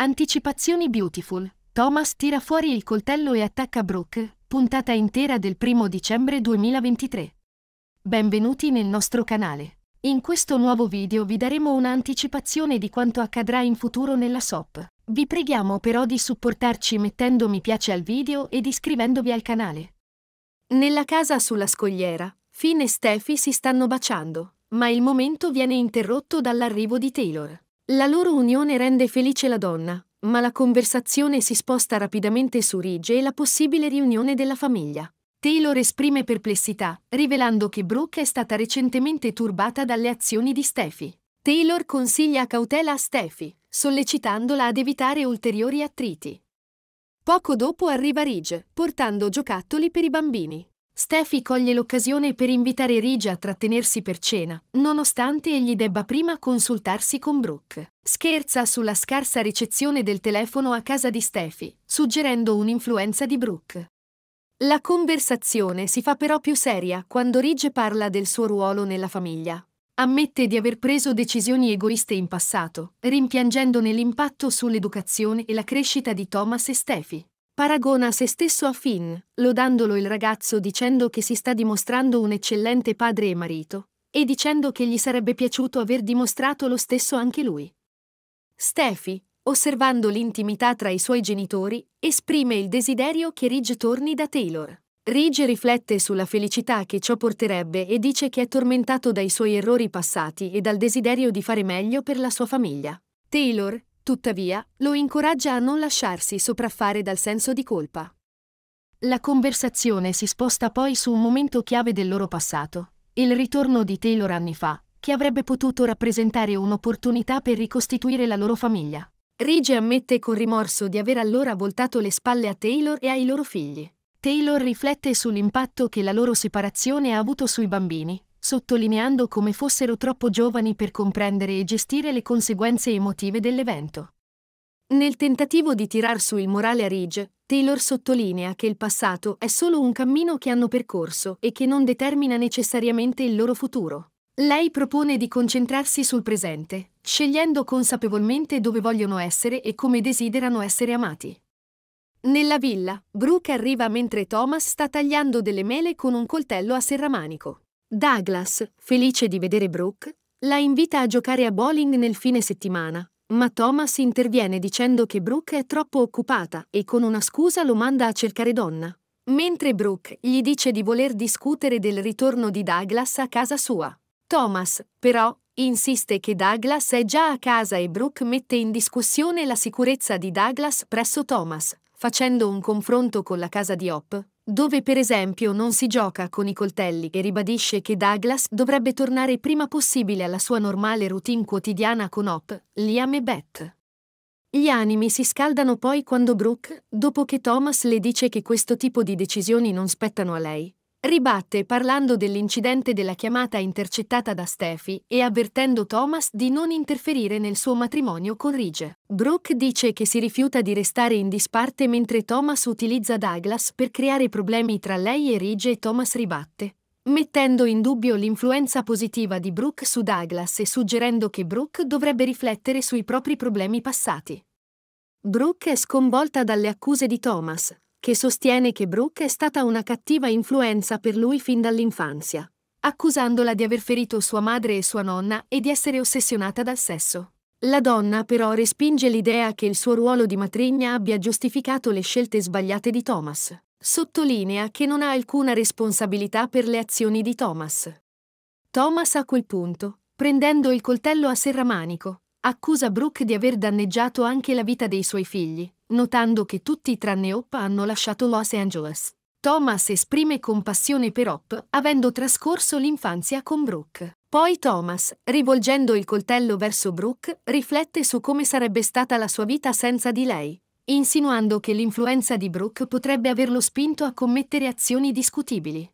Anticipazioni Beautiful. Thomas tira fuori il coltello e attacca Brooke, puntata intera del 1 dicembre 2023. Benvenuti nel nostro canale. In questo nuovo video vi daremo un'anticipazione di quanto accadrà in futuro nella SOP. Vi preghiamo però di supportarci mettendo mi piace al video ed iscrivendovi al canale. Nella casa sulla scogliera, Finn e Steffi si stanno baciando, ma il momento viene interrotto dall'arrivo di Taylor. La loro unione rende felice la donna, ma la conversazione si sposta rapidamente su Ridge e la possibile riunione della famiglia. Taylor esprime perplessità, rivelando che Brooke è stata recentemente turbata dalle azioni di Steffi. Taylor consiglia cautela a Steffi, sollecitandola ad evitare ulteriori attriti. Poco dopo arriva Ridge, portando giocattoli per i bambini. Steffi coglie l'occasione per invitare Ridge a trattenersi per cena, nonostante egli debba prima consultarsi con Brooke. Scherza sulla scarsa ricezione del telefono a casa di Steffi, suggerendo un'influenza di Brooke. La conversazione si fa però più seria quando Ridge parla del suo ruolo nella famiglia. Ammette di aver preso decisioni egoiste in passato, rimpiangendone l'impatto sull'educazione e la crescita di Thomas e Steffi. Paragona se stesso a Finn, lodandolo il ragazzo dicendo che si sta dimostrando un eccellente padre e marito, e dicendo che gli sarebbe piaciuto aver dimostrato lo stesso anche lui. Steffi, osservando l'intimità tra i suoi genitori, esprime il desiderio che Ridge torni da Taylor. Ridge riflette sulla felicità che ciò porterebbe e dice che è tormentato dai suoi errori passati e dal desiderio di fare meglio per la sua famiglia. Taylor, Tuttavia, lo incoraggia a non lasciarsi sopraffare dal senso di colpa. La conversazione si sposta poi su un momento chiave del loro passato, il ritorno di Taylor anni fa, che avrebbe potuto rappresentare un'opportunità per ricostituire la loro famiglia. Ridge ammette con rimorso di aver allora voltato le spalle a Taylor e ai loro figli. Taylor riflette sull'impatto che la loro separazione ha avuto sui bambini, sottolineando come fossero troppo giovani per comprendere e gestire le conseguenze emotive dell'evento. Nel tentativo di tirar su il morale a Ridge, Taylor sottolinea che il passato è solo un cammino che hanno percorso e che non determina necessariamente il loro futuro. Lei propone di concentrarsi sul presente, scegliendo consapevolmente dove vogliono essere e come desiderano essere amati. Nella villa, Brooke arriva mentre Thomas sta tagliando delle mele con un coltello a serramanico. Douglas, felice di vedere Brooke, la invita a giocare a bowling nel fine settimana, ma Thomas interviene dicendo che Brooke è troppo occupata e con una scusa lo manda a cercare donna. Mentre Brooke gli dice di voler discutere del ritorno di Douglas a casa sua. Thomas, però, insiste che Douglas è già a casa e Brooke mette in discussione la sicurezza di Douglas presso Thomas, facendo un confronto con la casa di Hope dove per esempio non si gioca con i coltelli e ribadisce che Douglas dovrebbe tornare prima possibile alla sua normale routine quotidiana con Hop, Liam e Beth. Gli animi si scaldano poi quando Brooke, dopo che Thomas le dice che questo tipo di decisioni non spettano a lei, Ribatte parlando dell'incidente della chiamata intercettata da Steffi e avvertendo Thomas di non interferire nel suo matrimonio con Rige. Brooke dice che si rifiuta di restare in disparte mentre Thomas utilizza Douglas per creare problemi tra lei e Rige e Thomas ribatte, mettendo in dubbio l'influenza positiva di Brooke su Douglas e suggerendo che Brooke dovrebbe riflettere sui propri problemi passati. Brooke è sconvolta dalle accuse di Thomas, che sostiene che Brooke è stata una cattiva influenza per lui fin dall'infanzia, accusandola di aver ferito sua madre e sua nonna e di essere ossessionata dal sesso. La donna però respinge l'idea che il suo ruolo di matrigna abbia giustificato le scelte sbagliate di Thomas. Sottolinea che non ha alcuna responsabilità per le azioni di Thomas. Thomas a quel punto, prendendo il coltello a serramanico, accusa Brooke di aver danneggiato anche la vita dei suoi figli, notando che tutti tranne Hope hanno lasciato Los Angeles. Thomas esprime compassione per Hope, avendo trascorso l'infanzia con Brooke. Poi Thomas, rivolgendo il coltello verso Brooke, riflette su come sarebbe stata la sua vita senza di lei, insinuando che l'influenza di Brooke potrebbe averlo spinto a commettere azioni discutibili.